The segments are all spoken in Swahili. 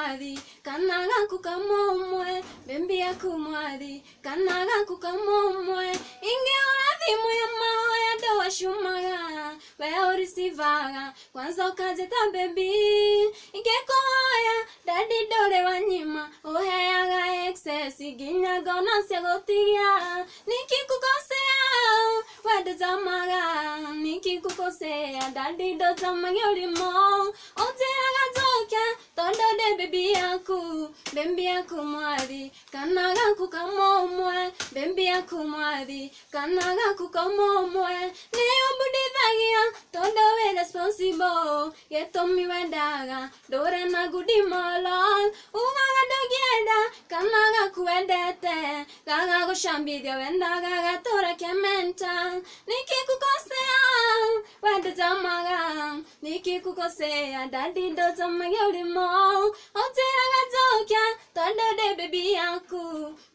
kumwadi kanaga kukamomwe bembia kumwadi kanaga kukamomwe ingeona thimu ya mahoya ndo wacumaga wea urisivaga kwanza bembi inge koya dadi ndũrĩ wanyima ũheaga excess ginya gona cia niki kukosea zamaga niki kukosea dadi ndotamagia ũrimo ũnjĩraga njoke bebi yaku bembi yaku mwadi kanaga kukamomwe bembi yaku mwadi kanaga kukamomwe nĩũmbundithagia tondũ wĩ responsible miwe wendaga ndũre na gudimolol ugaga ndũngĩenda kana gakwendete gaga gũcambithia wendaga gatũra kementa nĩkĩ gũkosea nikikukosea dadi ndo tamanya ulimau oteragadzokya twadode bebi yaku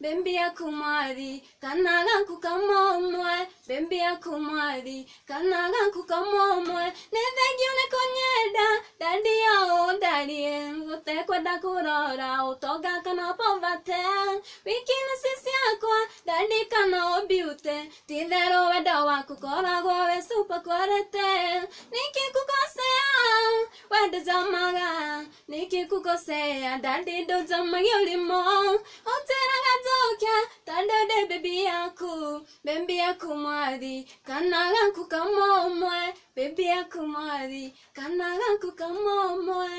bembi yakumwari kanaga nkukamomwe bembi yakumwari kanaga nkukamomwe nethengio nikonyenda dadi yao ndarie ngutekwenda kurora utoga kana povate wikini sisi yakwa dadi kana obiute tithero wendo waku koragwo wesupakwarete nikikuko watazamaga nikikukosea ndadidozamaga ulimo oteragazoka tandode bebi yaku bebi yakumwadhi kanagakukamomwe bebi yakumwadhi kanagakukamomwe